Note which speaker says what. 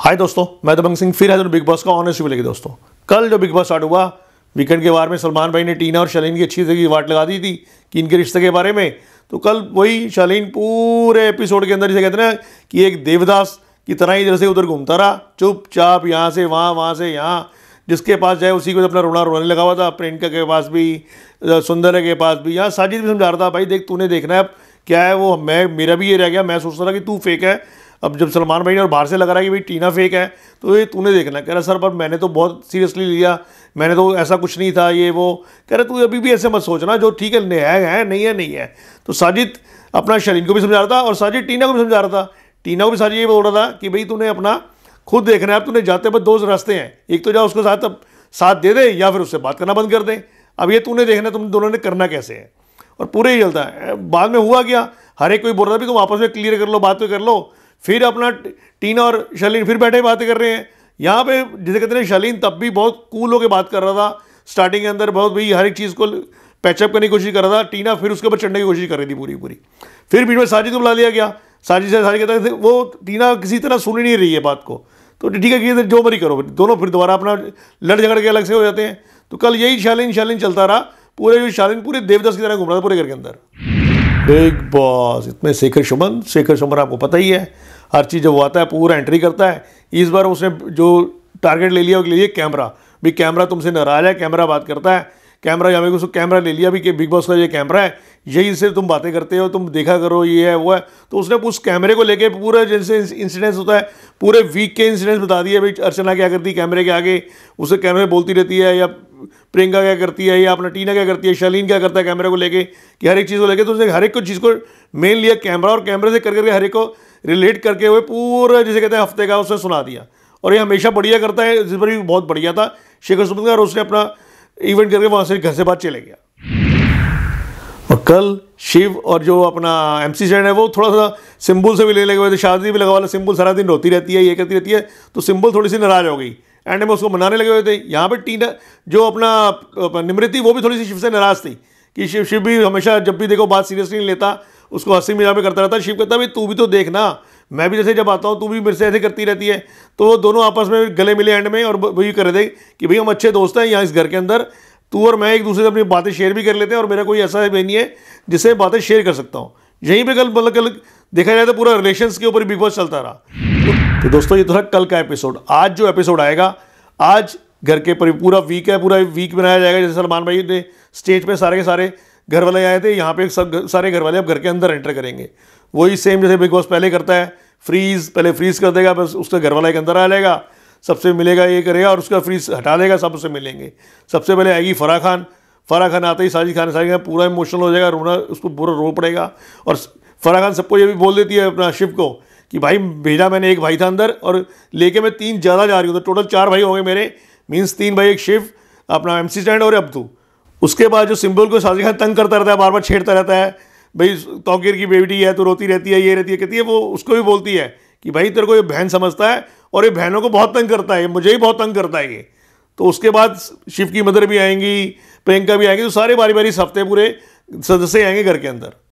Speaker 1: हाय दोस्तों मैं दबंग सिंह फिर है तो बिग बॉस का ऑनेस्ट लेके दोस्तों कल जो बिग बॉस स्टार्ट हुआ वीकेंड के बारे में सलमान भाई ने टीना और शलीन की अच्छी तरह की वाट लगा दी थी कि इनके रिश्ते के बारे में तो कल वही शलीन पूरे एपिसोड के अंदर जिसे कहते ना कि एक देवदास की तरह ही इधर से उधर घूमता रहा चुपचाप यहाँ से वहाँ वहाँ से यहाँ जिसके पास जाए उसी को अपना रोना रोने लगा हुआ था प्रियंका के पास भी सुंदर के पास भी यहाँ साजिद भी समझा रहा था भाई देख तूने देखना है क्या है वो मैं मेरा भी ये रह गया मैं सोचता था कि तू फेक है अब जब सलमान भाई ने और बाहर से लग रहा है कि भाई टीना फेक है तो ये तूने देखना कह रहा सर पर मैंने तो बहुत सीरियसली लिया मैंने तो ऐसा कुछ नहीं था ये वो कह रहा तू अभी भी ऐसे मत सोचना जो ठीक है है है नहीं है नहीं है तो साजिद अपना शरीन को भी समझा रहा था और साजिद टीना को भी समझा रहा था टीना को भी साजिद ये बोल रहा था कि भाई तूने अपना खुद देखना है अब तूने जाते बस दो रास्ते हैं एक तो जाओ उसके साथ अब साथ दे दे या फिर उससे बात करना बंद कर दे अब ये तूने देखना तुम दोनों ने करना कैसे है और पूरे ही चलता है बाद में हुआ क्या हर एक कोई बोल रहा भी तुम आपस में क्लियर कर लो बात तो कर लो फिर अपना टीना और शलीन फिर बैठे बातें कर रहे हैं यहाँ पे जैसे कहते हैं शलीन तब भी बहुत कूल होकर बात कर रहा था स्टार्टिंग के अंदर बहुत भाई हर एक चीज़ को पैचअप करने की कोशिश कर रहा था टीना फिर उसके ऊपर चढ़ने की कोशिश कर रही थी पूरी पूरी फिर बीच में साजिद को बुला लिया गया साजिद से साजिद कहते वो टीना किसी तरह सुन ही नहीं रही है बात को तो ठीक है कि जो मरी करो दोनों फिर दोबारा अपना लड़ झगड़ के अलग से हो जाते हैं तो कल यही शालीन शालीन चलता रहा पूरे जो शालीन पूरे देवदास की तरह घूम रहा था पूरे घर के अंदर बिग बॉस इतने शेखर सुमन शेखर सुमन आपको पता ही है हर चीज़ जब वो आता है पूरा एंट्री करता है इस बार उसने जो टारगेट ले लिया वो ले कैमरा भी कैमरा तुमसे नाराज है कैमरा बात करता है कैमरा या मेरे को कैमरा ले लिया भी कि बिग बॉस का ये कैमरा है यही से तुम बातें करते हो तुम देखा करो ये है वो है तो उसने उस कैमरे को लेके पूरा जैसे इंसिडेंस होता है पूरे वीक के इंसिडेंस बता दिए भाई अर्चना क्या करती कैमरे के आगे उसे कैमरे बोलती रहती है या प्रियंका क्या करती है या अपना टीना क्या करती है शालीन क्या करता है कैमरे को लेके कि हर एक चीज़ को लेके तो उसने हर एक को चीज़ को मेन लिया कैमरा और कैमरे से कर करके हर एक को रिलेट करके हुए पूरा जैसे कहते हैं हफ्ते का उसने सुना दिया और ये हमेशा बढ़िया करता है जिस पर भी बहुत बढ़िया था शेखर सुमन का और उसने अपना इवेंट करके वहाँ से घर से बाहर चले गया और कल शिव और जो अपना एम सी है वो थोड़ा सा सिंबल से भी ले लगे हुए थे शादी भी लगा वाला सिंबल सारा दिन रोती रहती है ये करती रहती है तो सिंबल थोड़ी सी नाराज़ हो गई एंड में उसको मनाने लगे हुए थे यहाँ पर टीन जो अपना निमृति वो भी थोड़ी सी शिव से नाराज़ थी कि शिव शिव भी हमेशा जब भी देखो बात सीरियसली नहीं लेता उसको हंसी मिला में करता रहता शिव कहता भाई तू भी तो देखना मैं भी जैसे जब आता हूँ तू भी मेरे से ऐसे करती रहती है तो वो दोनों आपस में गले मिले एंड में और वही कर रहे थे कि भाई हम अच्छे दोस्त हैं यहाँ इस घर के अंदर तू और मैं एक दूसरे से अपनी बातें शेयर भी कर लेते हैं और मेरा कोई ऐसा नहीं है जिससे बातें शेयर कर सकता हूँ यहीं पर कल मतलब कल देखा जाए तो पूरा रिलेशन के ऊपर बिग बॉस चलता रहा तो, तो दोस्तों ये तो था कल का एपिसोड आज जो एपिसोड आएगा आज घर के पर पूरा वीक है पूरा वीक बनाया जाएगा जैसे सलमान भाई ने स्टेज पे सारे के सारे घर वाले आए थे यहाँ पे सब सारे घर वाले अब घर के अंदर एंटर करेंगे वही सेम जैसे बिग बॉस पहले करता है फ्रीज पहले फ्रीज कर देगा बस उसका घर वाला के अंदर आ जाएगा सबसे मिलेगा ये करेगा और उसका फ्रीज हटा देगा सब उससे मिलेंगे सबसे पहले आएगी फराह खान फराह खान आते ही साजिद खान साजिद खान पूरा इमोशनल हो जाएगा रोना उसको पूरा रो पड़ेगा और फराह खान सबको ये भी बोल देती है अपना शिव को कि भाई भेजा मैंने एक भाई था अंदर और लेके मैं तीन ज़्यादा जा रही हूँ तो टोटल चार भाई हो गए मेरे मीन्स तीन भाई एक शिव अपना एम सी स्टैंड और अब्दू उसके बाद जो सिम्बल को खान तंग करता रहता है बार बार छेड़ता रहता है भाई तोकिर की बेटी है तो रोती रहती है ये रहती है कहती है वो उसको भी बोलती है कि भाई तेरे को ये बहन समझता है और ये बहनों को बहुत तंग करता है मुझे ही बहुत तंग करता है ये तो उसके बाद शिव की मदर भी आएंगी प्रियंका भी आएंगी तो सारे बारी बारी हफ्ते पूरे सदस्य आएंगे घर के अंदर